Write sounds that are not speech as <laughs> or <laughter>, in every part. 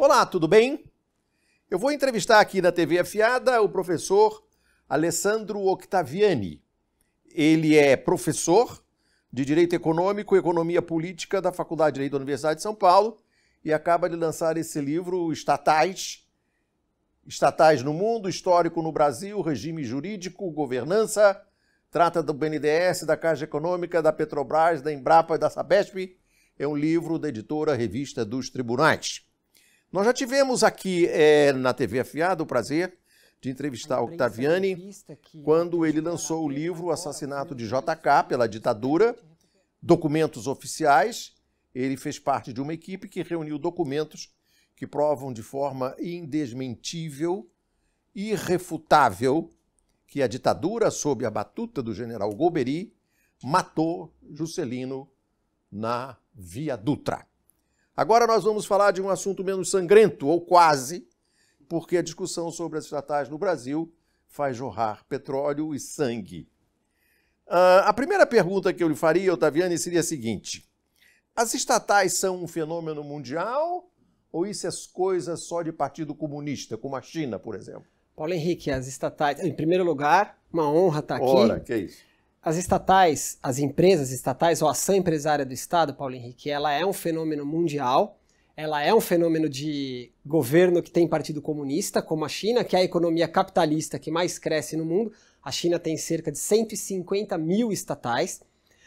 Olá, tudo bem? Eu vou entrevistar aqui na TV Afiada o professor Alessandro Octaviani. Ele é professor de Direito Econômico e Economia Política da Faculdade de Lei da Universidade de São Paulo e acaba de lançar esse livro Estatais. Estatais no mundo, histórico no Brasil, regime jurídico, governança. Trata do BNDES, da Caixa Econômica, da Petrobras, da Embrapa e da Sabesp. É um livro da editora Revista dos Tribunais. Nós já tivemos aqui é, na TV Afiada o prazer de entrevistar Octaviani quando ele lançou o livro Assassinato né? de JK pela ditadura, documentos oficiais. Ele fez parte de uma equipe que reuniu documentos que provam de forma indesmentível, irrefutável, que a ditadura, sob a batuta do general Golbery, matou Juscelino na Via Dutra. Agora nós vamos falar de um assunto menos sangrento, ou quase, porque a discussão sobre as estatais no Brasil faz jorrar petróleo e sangue. Uh, a primeira pergunta que eu lhe faria, Otaviani, seria a seguinte: as estatais são um fenômeno mundial ou isso é coisa só de partido comunista, como a China, por exemplo? Paulo Henrique, as estatais. Em primeiro lugar, uma honra estar aqui. Ora, que é isso as estatais, as empresas estatais, ou a ação empresária do Estado, Paulo Henrique, ela é um fenômeno mundial, ela é um fenômeno de governo que tem partido comunista, como a China, que é a economia capitalista que mais cresce no mundo. A China tem cerca de 150 mil estatais,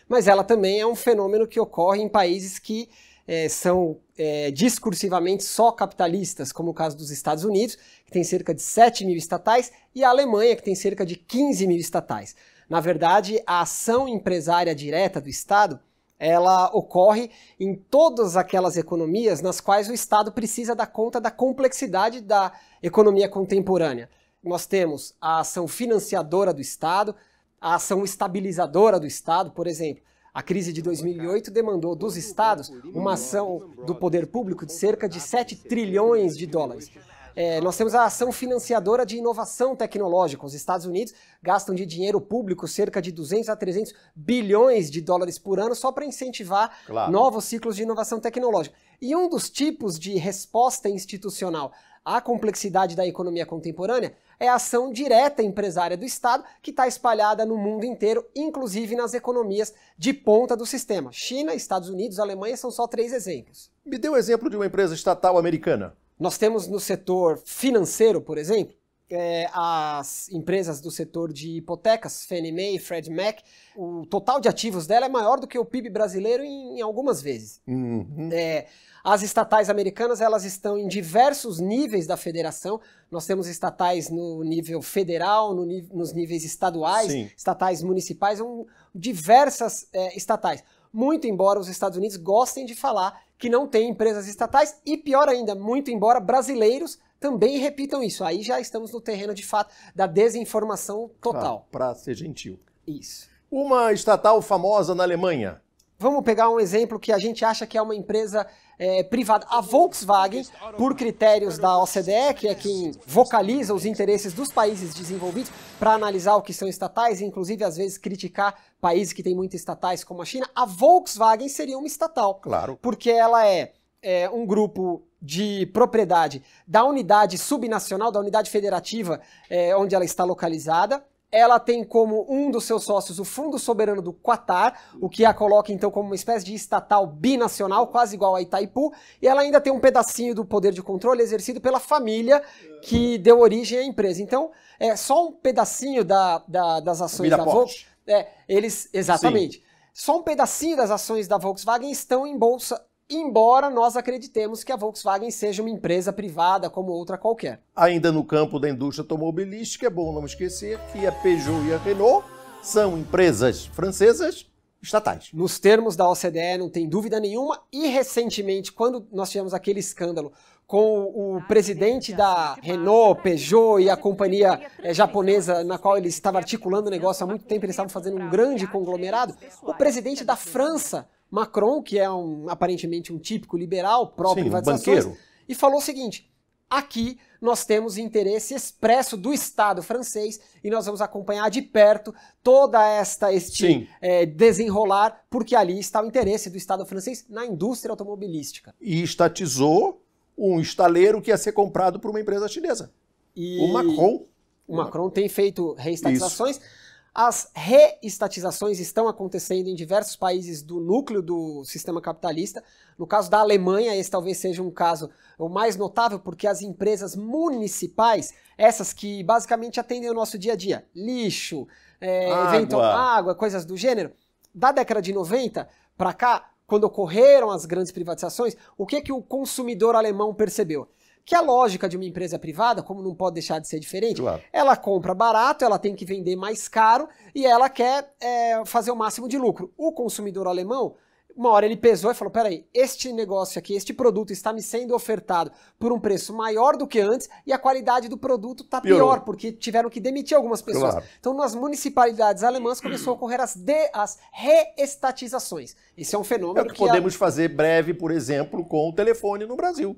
mas ela também é um fenômeno que ocorre em países que é, são é, discursivamente só capitalistas, como o caso dos Estados Unidos, que tem cerca de 7 mil estatais, e a Alemanha, que tem cerca de 15 mil estatais. Na verdade, a ação empresária direta do Estado ela ocorre em todas aquelas economias nas quais o Estado precisa dar conta da complexidade da economia contemporânea. Nós temos a ação financiadora do Estado, a ação estabilizadora do Estado, por exemplo. A crise de 2008 demandou dos estados uma ação do poder público de cerca de 7 trilhões de dólares. É, nós temos a ação financiadora de inovação tecnológica. Os Estados Unidos gastam de dinheiro público cerca de 200 a 300 bilhões de dólares por ano só para incentivar claro. novos ciclos de inovação tecnológica. E um dos tipos de resposta institucional à complexidade da economia contemporânea é a ação direta empresária do Estado, que está espalhada no mundo inteiro, inclusive nas economias de ponta do sistema. China, Estados Unidos, Alemanha são só três exemplos. Me dê um exemplo de uma empresa estatal americana. Nós temos no setor financeiro, por exemplo, é, as empresas do setor de hipotecas, Fannie Mae, Fred Mac, o total de ativos dela é maior do que o PIB brasileiro em, em algumas vezes. Uhum. É, as estatais americanas elas estão em diversos níveis da federação. Nós temos estatais no nível federal, no, nos níveis estaduais, Sim. estatais municipais, um, diversas é, estatais muito embora os Estados Unidos gostem de falar que não tem empresas estatais e, pior ainda, muito embora brasileiros também repitam isso. Aí já estamos no terreno de fato da desinformação total. Ah, Para ser gentil. Isso. Uma estatal famosa na Alemanha, Vamos pegar um exemplo que a gente acha que é uma empresa é, privada. A Volkswagen, por critérios da OCDE, que é quem vocaliza os interesses dos países desenvolvidos para analisar o que são estatais, inclusive às vezes criticar países que têm muito estatais, como a China, a Volkswagen seria uma estatal. Claro. Porque ela é, é um grupo de propriedade da unidade subnacional, da unidade federativa é, onde ela está localizada ela tem como um dos seus sócios o Fundo Soberano do Qatar, o que a coloca então como uma espécie de estatal binacional, quase igual a Itaipu, e ela ainda tem um pedacinho do poder de controle exercido pela família que deu origem à empresa. Então, é só um pedacinho da, da, das ações da Volkswagen. É, eles, exatamente. Sim. Só um pedacinho das ações da Volkswagen estão em bolsa embora nós acreditemos que a Volkswagen seja uma empresa privada como outra qualquer. Ainda no campo da indústria automobilística, é bom não esquecer que a Peugeot e a Renault são empresas francesas estatais. Nos termos da OCDE, não tem dúvida nenhuma, e recentemente, quando nós tivemos aquele escândalo com o ah, presidente da assim Renault, né? Peugeot e a assim companhia é japonesa na qual ele assim, estava é articulando o negócio há muito tempo, eles estavam fazendo um grande conglomerado, o presidente é da França Macron, que é um, aparentemente um típico liberal pró-privatizações, um e falou o seguinte: aqui nós temos interesse expresso do Estado francês e nós vamos acompanhar de perto toda esta este é, desenrolar, porque ali está o interesse do Estado francês na indústria automobilística. E estatizou um estaleiro que ia ser comprado por uma empresa chinesa. E... O Macron. O Macron tem feito reestatizações. Isso as reestatizações estão acontecendo em diversos países do núcleo do sistema capitalista. No caso da Alemanha, esse talvez seja um caso o mais notável, porque as empresas municipais, essas que basicamente atendem o nosso dia a dia, lixo, é, água. água, coisas do gênero, da década de 90 para cá, quando ocorreram as grandes privatizações, o que, que o consumidor alemão percebeu? Que é a lógica de uma empresa privada, como não pode deixar de ser diferente, claro. ela compra barato, ela tem que vender mais caro e ela quer é, fazer o máximo de lucro. O consumidor alemão, uma hora ele pesou e falou: peraí, este negócio aqui, este produto está me sendo ofertado por um preço maior do que antes e a qualidade do produto está pior, porque tiveram que demitir algumas pessoas. Claro. Então, nas municipalidades alemãs começou a ocorrer as, de, as reestatizações. Esse é um fenômeno. É o que, que podemos a... fazer breve, por exemplo, com o telefone no Brasil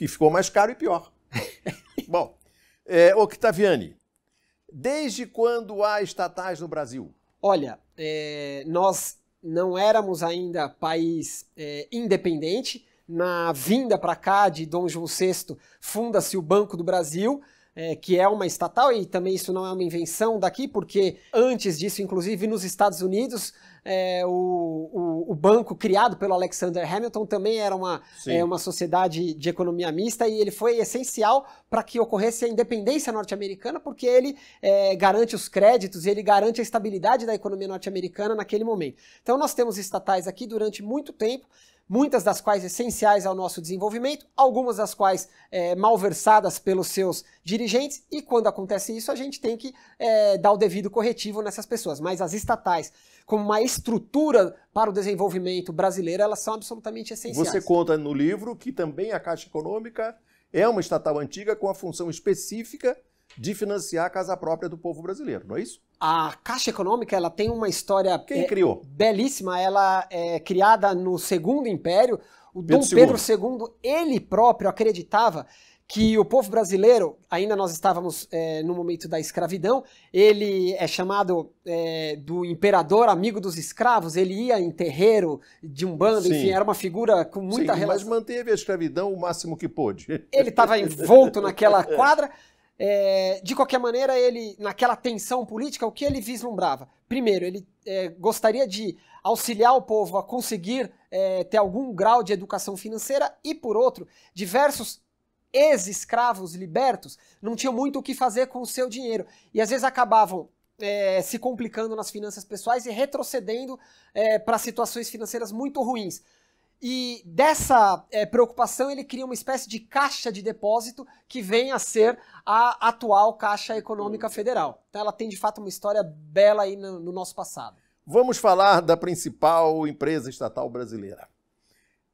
que ficou mais caro e pior. <laughs> Bom, é, Octaviani, desde quando há estatais no Brasil? Olha, é, nós não éramos ainda país é, independente. Na vinda para cá de Dom João VI, funda-se o Banco do Brasil é, que é uma estatal, e também isso não é uma invenção daqui, porque antes disso, inclusive nos Estados Unidos, é, o, o, o, banco criado pelo Alexander Hamilton também era uma, é, uma sociedade de economia mista e ele foi essencial para que ocorresse a independência norte-americana, porque ele é, garante os créditos e ele garante a estabilidade da economia norte-americana naquele momento. Então, nós temos estatais aqui durante muito tempo, muitas das quais essenciais ao nosso desenvolvimento, algumas das quais é, malversadas pelos seus dirigentes, e quando acontece isso, a gente tem que é, dar o devido corretivo nessas pessoas. Mas as estatais, como uma estrutura para o desenvolvimento brasileiro, elas são absolutamente essenciais. Você conta no livro que também a Caixa Econômica é uma estatal antiga com a função específica de financiar a casa própria do povo brasileiro, não é isso? A Caixa Econômica ela tem uma história Quem é, criou? belíssima. Ela é criada no Segundo Império. O Pedro Dom Pedro II. II, ele próprio acreditava que o povo brasileiro, ainda nós estávamos é, no momento da escravidão, ele é chamado é, do imperador amigo dos escravos, ele ia em terreiro de um bando, Sim. enfim, era uma figura com muita Sim, relação. Mas manteve a escravidão o máximo que pôde. Ele estava envolto naquela <laughs> quadra. É, de qualquer maneira, ele, naquela tensão política, o que ele vislumbrava? Primeiro, ele é, gostaria de auxiliar o povo a conseguir é, ter algum grau de educação financeira, e por outro, diversos ex-escravos libertos não tinham muito o que fazer com o seu dinheiro e às vezes acabavam é, se complicando nas finanças pessoais e retrocedendo é, para situações financeiras muito ruins. E dessa é, preocupação ele cria uma espécie de caixa de depósito que vem a ser a atual Caixa Econômica Federal. Então ela tem de fato uma história bela aí no, no nosso passado. Vamos falar da principal empresa estatal brasileira.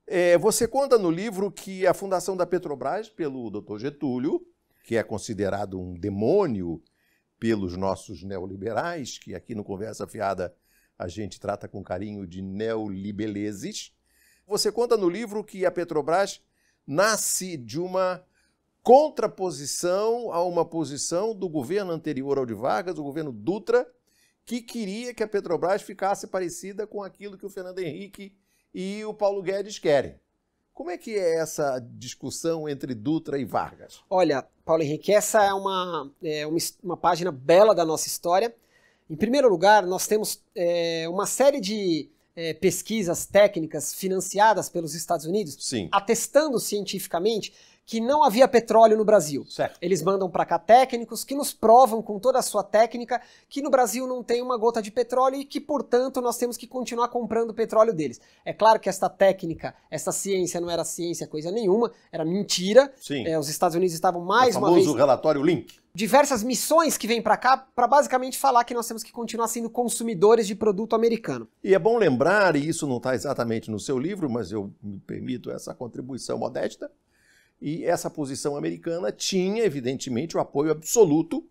É, você conta no livro que a fundação da Petrobras, pelo Dr. Getúlio, que é considerado um demônio pelos nossos neoliberais, que aqui no Conversa Fiada a gente trata com carinho de neolibeleses, você conta no livro que a Petrobras nasce de uma contraposição a uma posição do governo anterior ao de Vargas, o governo Dutra, que queria que a Petrobras ficasse parecida com aquilo que o Fernando Henrique e o Paulo Guedes querem. Como é que é essa discussão entre Dutra e Vargas? Olha, Paulo Henrique, essa é uma, é uma, uma, página bela da nossa história. Em primeiro lugar, nós temos é, uma série de é, pesquisas técnicas financiadas pelos Estados Unidos, Sim. atestando cientificamente que não havia petróleo no Brasil. Certo. Eles mandam para cá técnicos que nos provam com toda a sua técnica que no Brasil não tem uma gota de petróleo e que, portanto, nós temos que continuar comprando petróleo deles. É claro que esta técnica, essa ciência não era ciência coisa nenhuma, era mentira. Sim. É, os Estados Unidos estavam mais é o uma vez... O famoso relatório Link diversas missões que vêm para cá para basicamente falar que nós temos que continuar sendo consumidores de produto americano. E é bom lembrar, e isso não está exatamente no seu livro, mas eu me permito essa contribuição modesta, e essa posição americana tinha, evidentemente, o apoio absoluto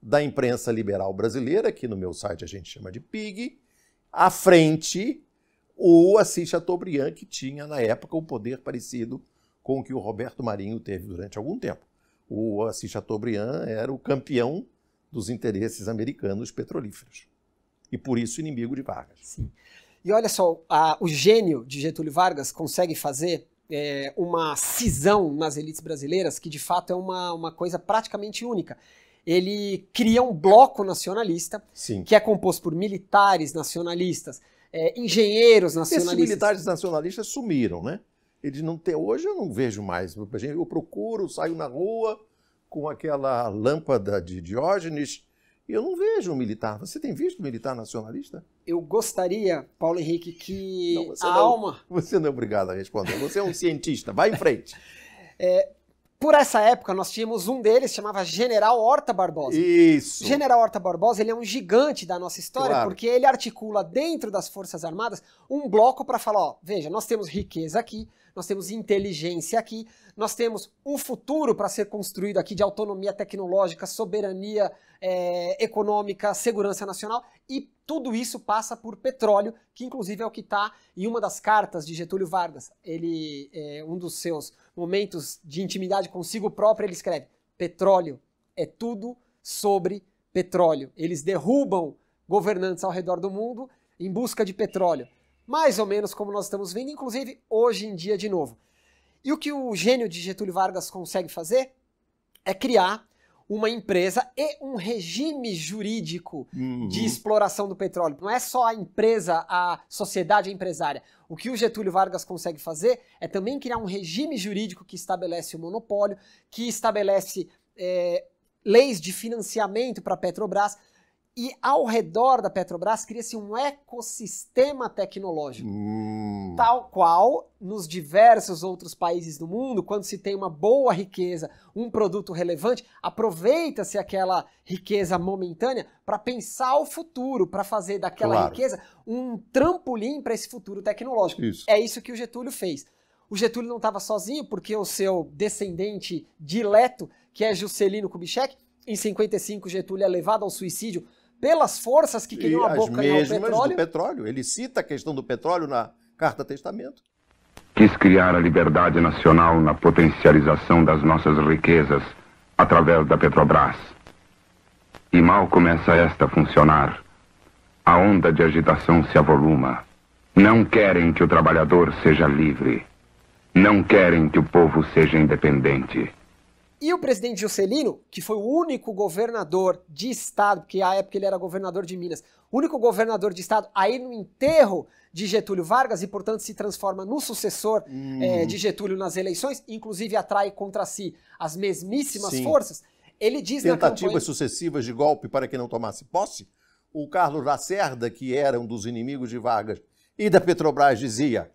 da imprensa liberal brasileira, que no meu site a gente chama de PIG, à frente o Assis Chateaubriand, que tinha na época um poder parecido com o que o Roberto Marinho teve durante algum tempo o Assis Chateaubriand era o campeão dos interesses americanos petrolíferos. E por isso inimigo de Vargas. Sim. E olha só, a, o gênio de Getúlio Vargas consegue fazer é, uma cisão nas elites brasileiras que de fato é uma, uma coisa praticamente única. Ele cria um bloco nacionalista Sim. que é composto por militares nacionalistas, é, engenheiros nacionalistas. Esses militares nacionalistas sumiram, né? Eles não têm. Hoje eu não vejo mais. Eu procuro, saio na rua com aquela lâmpada de Diógenes e eu não vejo um militar. Você tem visto um militar nacionalista? Eu gostaria, Paulo Henrique, que não, a não, alma. Você não é obrigado a responder. Você é um <laughs> cientista. Vai em frente. É, por essa época, nós tínhamos um deles, chamava General Horta Barbosa. Isso. General Horta Barbosa, ele é um gigante da nossa história, claro. porque ele articula dentro das Forças Armadas um bloco para falar, ó, veja, nós temos riqueza aqui, nós temos inteligência aqui, nós temos um futuro para ser construído aqui de autonomia tecnológica, soberania é, econômica, segurança nacional, e tudo isso passa por petróleo, que inclusive é o que está em uma das cartas de Getúlio Vargas. Ele, é, um dos seus momentos de intimidade consigo próprio, ele escreve: petróleo é tudo sobre petróleo. Eles derrubam governantes ao redor do mundo em busca de petróleo, mais ou menos como nós estamos vendo, inclusive hoje em dia de novo. E o que o gênio de Getúlio Vargas consegue fazer é criar uma empresa e um regime jurídico uhum. de exploração do petróleo. Não é só a empresa, a sociedade a empresária. O que o Getúlio Vargas consegue fazer é também criar um regime jurídico que estabelece o monopólio, que estabelece é, leis de financiamento para a Petrobras. E ao redor da Petrobras cria-se um ecossistema tecnológico, hum. tal qual nos diversos outros países do mundo, quando se tem uma boa riqueza, um produto relevante, aproveita-se aquela riqueza momentânea para pensar o futuro, para fazer daquela claro. riqueza um trampolim para esse futuro tecnológico. Isso. É isso que o Getúlio fez. O Getúlio não estava sozinho, porque o seu descendente dileto, que é Juscelino Kubitschek, em 55 Getúlio é levado ao suicídio pelas forças que queriam e abocanhar né, o petróleo. Do petróleo. Ele cita a questão do petróleo na Carta Testamento. Quis criar a liberdade nacional na potencialização das nossas riquezas através da Petrobras. E mal começa esta a funcionar. A onda de agitação se avoluma. Não querem que o trabalhador seja livre. Não querem que o povo seja independente. E o presidente Juscelino, que foi o único governador de estado, porque à época ele era governador de Minas, único governador de estado aí no enterro de Getúlio Vargas e, portanto, se transforma no sucessor hum. é, de Getúlio nas eleições, inclusive atrai contra si as mesmíssimas Sim. forças. Ele diz Tentativas campanha... sucessivas de golpe para que não tomasse posse? O Carlos Lacerda, que era um dos inimigos de Vargas e da Petrobras, dizia: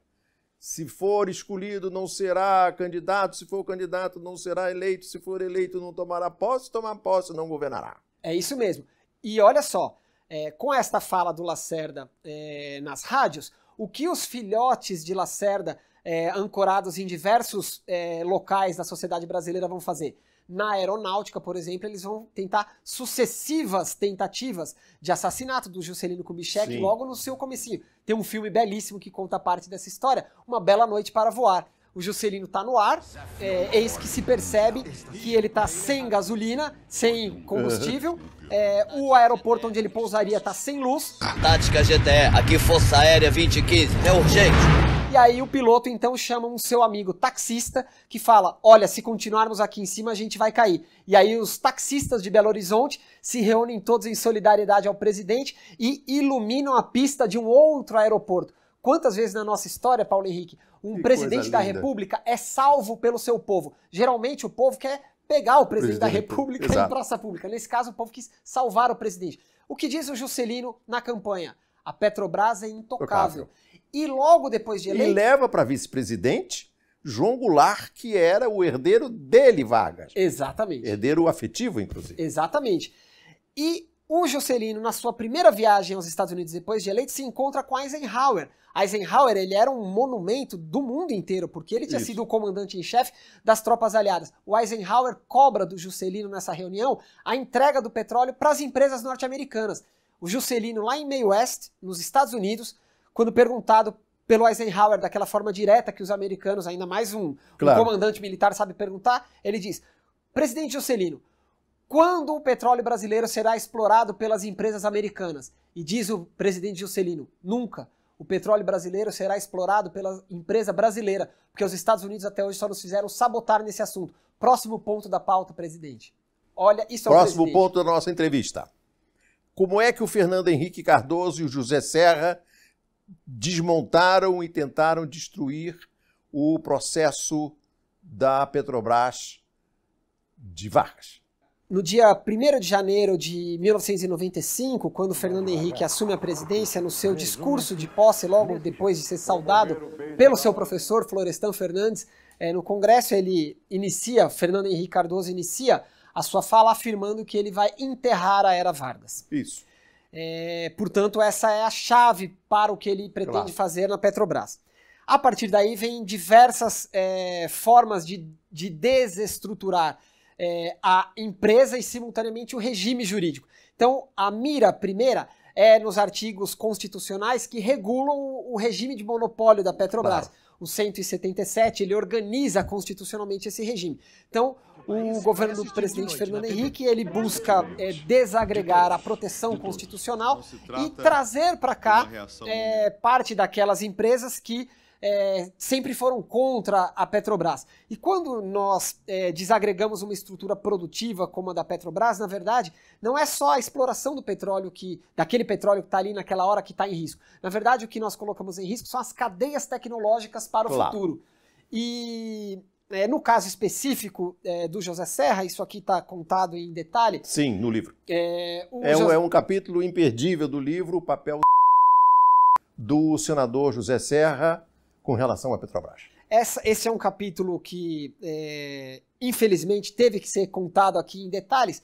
se for escolhido, não será candidato. Se for candidato, não será eleito. Se for eleito, não tomará posse. tomar posse, não governará. É isso mesmo. E olha só, é, com esta fala do Lacerda é, nas rádios, o que os filhotes de Lacerda, é, ancorados em diversos é, locais da sociedade brasileira, vão fazer? Na aeronáutica, por exemplo, eles vão tentar sucessivas tentativas de assassinato do Juscelino Kubitschek Sim. logo no seu comecinho. Tem um filme belíssimo que conta parte dessa história, Uma Bela Noite para Voar. O Juscelino está no ar, é, eis que se percebe que ele está sem gasolina, sem combustível. É, o aeroporto onde ele pousaria está sem luz. Tática GTE, aqui Força Aérea 2015, é urgente. E aí o piloto então chama um seu amigo taxista que fala: "Olha, se continuarmos aqui em cima a gente vai cair". E aí os taxistas de Belo Horizonte se reúnem todos em solidariedade ao presidente e iluminam a pista de um outro aeroporto. Quantas vezes na nossa história, Paulo Henrique, um que presidente da República é salvo pelo seu povo? Geralmente o povo quer pegar o presidente, presidente da República Exato. em praça pública. Nesse caso, o povo quis salvar o presidente. O que diz o Juscelino na campanha? A Petrobras é intocável. Tocável e logo depois de eleito. E leva para vice-presidente João Goulart, que era o herdeiro dele, Vargas. Exatamente. Herdeiro afetivo, inclusive. Exatamente. E o Juscelino, na sua primeira viagem aos Estados Unidos depois de eleito, se encontra com Eisenhower. Eisenhower, ele era um monumento do mundo inteiro, porque ele tinha Isso. sido o comandante em chefe das tropas aliadas. O Eisenhower cobra do Juscelino nessa reunião a entrega do petróleo para as empresas norte-americanas. O Juscelino, lá em meio West, nos Estados Unidos, quando perguntado pelo Eisenhower daquela forma direta que os americanos, ainda mais um, claro. um comandante militar sabe perguntar, ele diz: Presidente Juscelino, quando o petróleo brasileiro será explorado pelas empresas americanas? E diz o presidente Juscelino: nunca. O petróleo brasileiro será explorado pela empresa brasileira, porque os Estados Unidos até hoje só nos fizeram sabotar nesse assunto. Próximo ponto da pauta, presidente. Olha, isso é o Próximo presidente. ponto da nossa entrevista. Como é que o Fernando Henrique Cardoso e o José Serra desmontaram e tentaram destruir o processo da Petrobras de Vargas. No dia 1 de janeiro de 1995, quando Fernando Henrique assume a presidência, no seu discurso de posse, logo depois de ser saudado pelo seu professor Florestan Fernandes, eh, no Congresso, ele inicia, Fernando Henrique Cardoso inicia a sua fala afirmando que ele vai enterrar a era Vargas. Isso. É, portanto, essa é a chave para o que ele pretende claro. fazer na Petrobras. A partir daí, vem diversas é, formas de, de desestruturar é, a empresa e, simultaneamente, o regime jurídico. Então, a mira primeira é nos artigos constitucionais que regulam o regime de monopólio da Petrobras. Claro. O 177 ele organiza constitucionalmente esse regime. Então, o governo do presidente Fernando Henrique ele busca é, desagregar a proteção constitucional e trazer para cá é, parte daquelas empresas que é, sempre foram contra a Petrobras. E quando nós é, desagregamos uma estrutura produtiva como a da Petrobras, na verdade, não é só a exploração do petróleo que, daquele petróleo que está ali naquela hora que está em risco. Na verdade, o que nós colocamos em risco são as cadeias tecnológicas para o claro. futuro. E é, no caso específico é, do José Serra, isso aqui está contado em detalhe. Sim, no livro. É, é, um, José... é um capítulo imperdível do livro, o papel do senador José Serra com relação à Petrobras. Essa, esse é um capítulo que, é, infelizmente, teve que ser contado aqui em detalhes.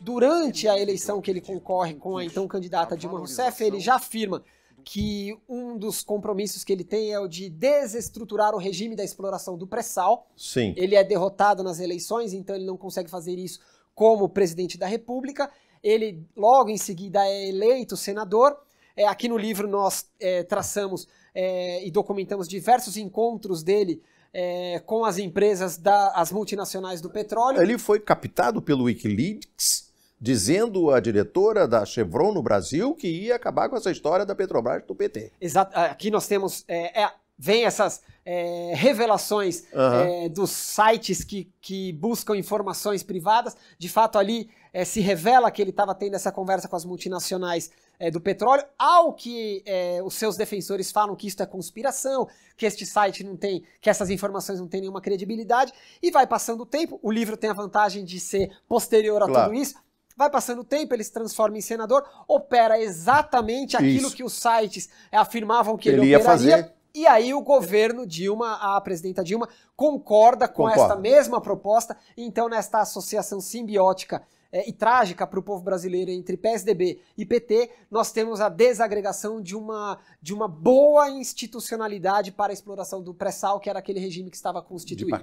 Durante a eleição que ele concorre com a tipo então candidata Dilma Rousseff, ele já afirma que um dos compromissos que ele tem é o de desestruturar o regime da exploração do pré-sal. Sim. Ele é derrotado nas eleições, então ele não consegue fazer isso como presidente da República. Ele logo em seguida é eleito senador. É, aqui no livro nós é, traçamos é, e documentamos diversos encontros dele é, com as empresas das da, multinacionais do petróleo. Ele foi captado pelo Wikileaks dizendo a diretora da Chevron no Brasil que ia acabar com essa história da Petrobras do PT. Exato. Ah, aqui nós temos. É, é, vem essas é, revelações uhum. dos sites que, que buscam informações privadas. De fato, ali é, se revela que ele estava tendo essa conversa com as multinacionais é, do petróleo, ao que é, os seus defensores falam que isso é conspiração, que este site não tem, que essas informações não têm nenhuma credibilidade, e vai passando o tempo, o livro tem a vantagem de ser posterior a claro. tudo isso, Vai passando o tempo, ele se transforma em senador, opera exatamente aquilo Isso. que os sites afirmavam que ele, ele ia operaria. Fazer. E aí o governo Dilma, a presidenta Dilma, concorda com Concordo. esta mesma proposta. Então, nesta associação simbiótica é, e trágica para o povo brasileiro entre PSDB e PT, nós temos a desagregação de uma, de uma boa institucionalidade para a exploração do pré-sal, que era aquele regime que estava constituído.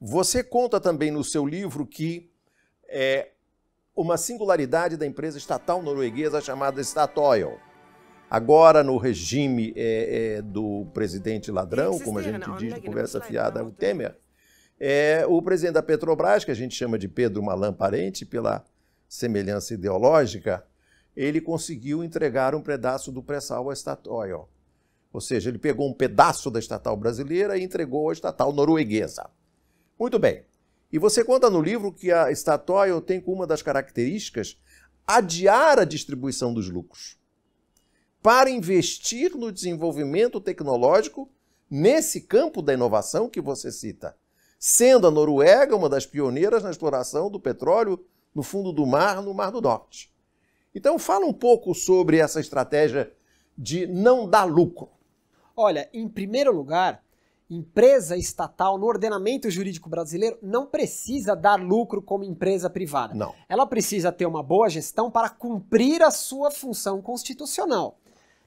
Você conta também no seu livro que é, uma singularidade da empresa estatal norueguesa chamada Statoil. Agora, no regime é, é, do presidente ladrão, como a gente diz é de conversa fiada, o Temer, é, o presidente da Petrobras, que a gente chama de Pedro Malan Parente, pela semelhança ideológica, ele conseguiu entregar um pedaço do pré-sal à Statoil. Ou seja, ele pegou um pedaço da estatal brasileira e entregou à estatal norueguesa. Muito bem. E você conta no livro que a Statoil tem como uma das características adiar a distribuição dos lucros para investir no desenvolvimento tecnológico nesse campo da inovação que você cita, sendo a Noruega uma das pioneiras na exploração do petróleo no fundo do mar, no Mar do Norte. Então, fala um pouco sobre essa estratégia de não dar lucro. Olha, em primeiro lugar, empresa estatal no ordenamento jurídico brasileiro não precisa dar lucro como empresa privada. Não. Ela precisa ter uma boa gestão para cumprir a sua função constitucional.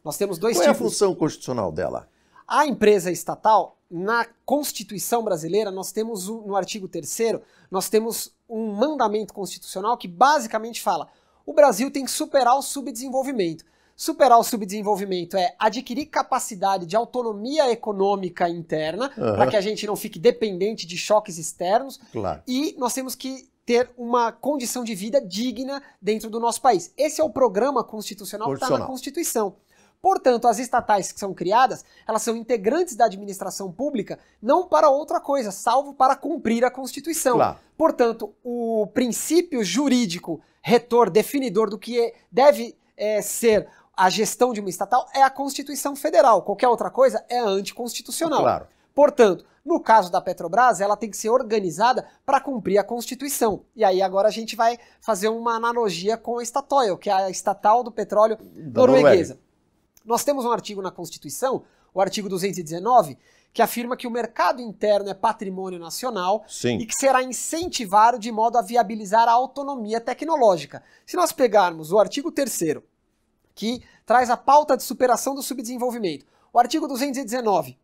Nós temos dois Qual tipos. Qual é a função constitucional dela? A empresa estatal, na Constituição brasileira, nós temos no artigo 3 nós temos um mandamento constitucional que basicamente fala: o Brasil tem que superar o subdesenvolvimento. Superar o subdesenvolvimento é adquirir capacidade de autonomia econômica interna, uhum. para que a gente não fique dependente de choques externos. Claro. E nós temos que ter uma condição de vida digna dentro do nosso país. Esse é o programa constitucional, tá constitucional. que está na Constituição. Portanto, as estatais que são criadas, elas são integrantes da administração pública, não para outra coisa, salvo para cumprir a Constituição. Claro. Portanto, o princípio jurídico retor, definidor do que é, deve é, ser a gestão de uma estatal é a Constituição Federal. Qualquer outra coisa é anticonstitucional. Claro. Portanto, no caso da Petrobras, ela tem que ser organizada para cumprir a Constituição. E aí agora a gente vai fazer uma analogia com a Statoil, que é a estatal do petróleo da norueguesa. Noruega. Nós temos um artigo na Constituição, o artigo 219, que afirma que o mercado interno é patrimônio nacional Sim. e que será incentivado de modo a viabilizar a autonomia tecnológica. Se nós pegarmos o artigo 3 que traz a pauta de superação do subdesenvolvimento. O artigo 219,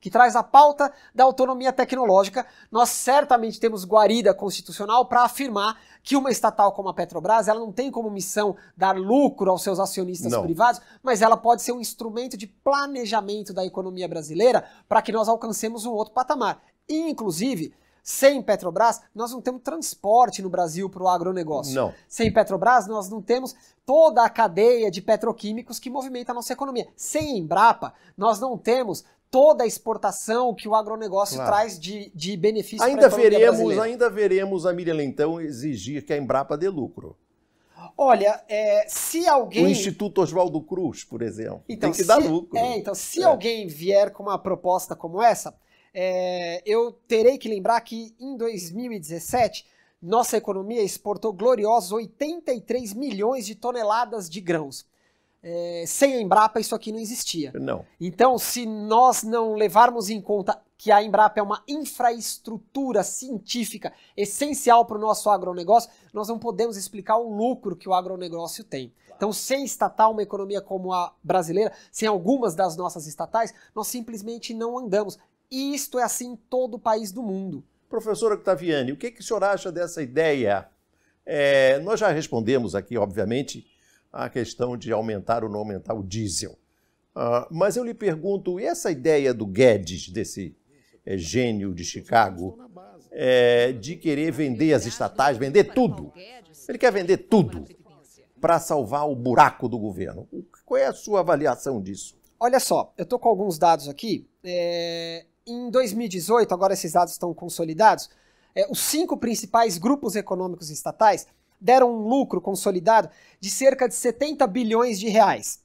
que traz a pauta da autonomia tecnológica, nós certamente temos guarida constitucional para afirmar que uma estatal como a Petrobras, ela não tem como missão dar lucro aos seus acionistas não. privados, mas ela pode ser um instrumento de planejamento da economia brasileira para que nós alcancemos um outro patamar. E, inclusive, sem Petrobras, nós não temos transporte no Brasil para o agronegócio. Não. Sem Petrobras, nós não temos toda a cadeia de petroquímicos que movimenta a nossa economia. Sem Embrapa, nós não temos toda a exportação que o agronegócio claro. traz de, de benefício ainda veremos brasileira. Ainda veremos a Miriam Lentão exigir que a Embrapa dê lucro. Olha, é, se alguém. O Instituto Oswaldo Cruz, por exemplo. Então, tem que se... dar lucro. É, então, se é. alguém vier com uma proposta como essa, é, eu terei que lembrar que em 2017 nossa economia exportou gloriosos 83 milhões de toneladas de grãos. É, sem a Embrapa isso aqui não existia. Não. Então, se nós não levarmos em conta que a Embrapa é uma infraestrutura científica essencial para o nosso agronegócio, nós não podemos explicar o lucro que o agronegócio tem. Então, sem estatal, uma economia como a brasileira, sem algumas das nossas estatais, nós simplesmente não andamos. E isto é assim em todo o país do mundo. Professora Octaviani, o que, é que o senhor acha dessa ideia? É, nós já respondemos aqui, obviamente, a questão de aumentar ou não aumentar o diesel. Uh, mas eu lhe pergunto, e essa ideia do Guedes, desse é, gênio de Chicago, é, de querer vender as estatais, vender tudo? Ele quer vender tudo para salvar o buraco do governo. Qual é a sua avaliação disso? Olha só, eu estou com alguns dados aqui. É, em 2018, agora esses dados estão consolidados, é, os cinco principais grupos econômicos estatais deram um lucro consolidado de cerca de 70 bilhões de reais.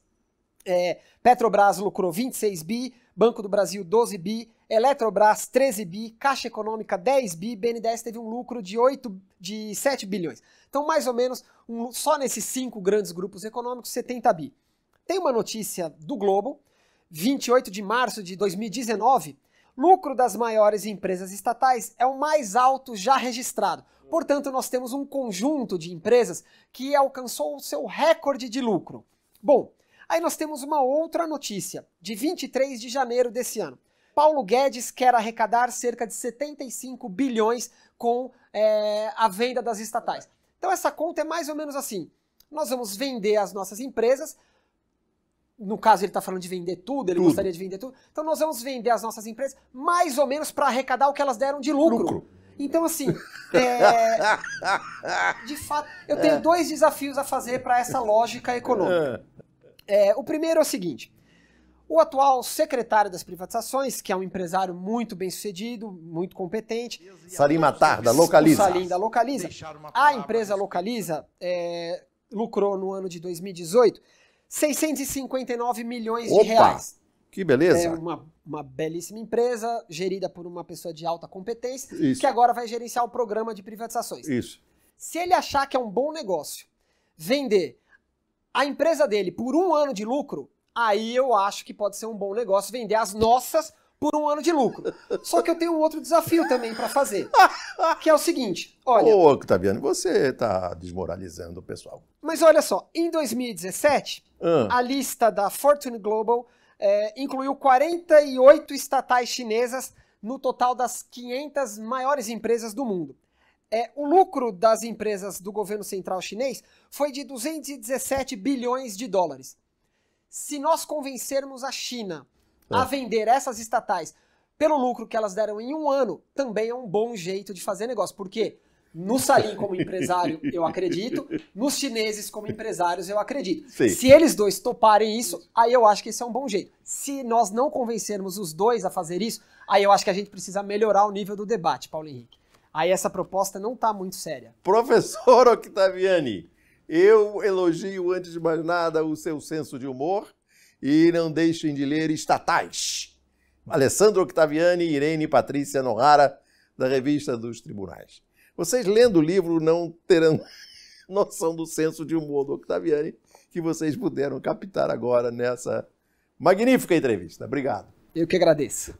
É, Petrobras lucrou 26 bi, Banco do Brasil 12 bi, Eletrobras 13 bi, Caixa Econômica 10 bi, BNDES teve um lucro de 8 de 7 bilhões. Então, mais ou menos, um, só nesses cinco grandes grupos econômicos, 70 bi. Tem uma notícia do Globo, 28 de março de 2019, lucro das maiores empresas estatais é o mais alto já registrado. Portanto, nós temos um conjunto de empresas que alcançou o seu recorde de lucro. Bom, aí nós temos uma outra notícia, de 23 de janeiro desse ano. Paulo Guedes quer arrecadar cerca de 75 bilhões com é, a venda das estatais. Então, essa conta é mais ou menos assim: nós vamos vender as nossas empresas, no caso ele está falando de vender tudo, ele tudo. gostaria de vender tudo. Então nós vamos vender as nossas empresas mais ou menos para arrecadar o que elas deram de lucro. lucro. Então assim, <laughs> é... de fato, eu tenho é. dois desafios a fazer para essa lógica econômica. É. é, o primeiro é o seguinte: o atual secretário das privatizações, que é um empresário muito bem sucedido, muito competente. Salim Matar, da Localiza. Salim da Localiza. A empresa Localiza é, lucrou no ano de 2018 659 milhões Opa, de reais. Que beleza! É uma, uma belíssima empresa, gerida por uma pessoa de alta competência, Isso. que agora vai gerenciar o programa de privatizações. Isso. Se ele achar que é um bom negócio vender a empresa dele por um ano de lucro, aí eu acho que pode ser um bom negócio vender as nossas por um ano de lucro. Só que eu tenho outro desafio também para fazer, <laughs> que é o seguinte, olha... Ô, Octaviano, você está desmoralizando o pessoal. Mas olha só, em 2017, ah. a lista da Fortune Global é, incluiu 48 estatais chinesas no total das 500 maiores empresas do mundo. É, o lucro das empresas do governo central chinês foi de 217 bilhões de dólares. Se nós convencermos a China a é. vender essas estatais pelo lucro que elas deram em um ano, também é um bom jeito de fazer negócio. Porque no Salim como <laughs> empresário, eu acredito, nos chineses como empresários, eu acredito. Sim. Se eles dois toparem isso, aí eu acho que esse é um bom jeito. Se nós não convencermos os dois a fazer isso, aí eu acho que a gente precisa melhorar o nível do debate, Paulo Henrique. Aí essa proposta não está muito séria. Professor <laughs> Octaviani, eu elogio antes de mais nada o seu senso de humor e não deixem de ler Estatais. Alessandro Octaviani, Irene e Patrícia Nohara, da Revista dos Tribunais. Vocês lendo o livro não terão <laughs> noção do senso de humor do Octaviani que vocês puderam captar agora nessa magnífica entrevista. Obrigado. Eu que agradeço.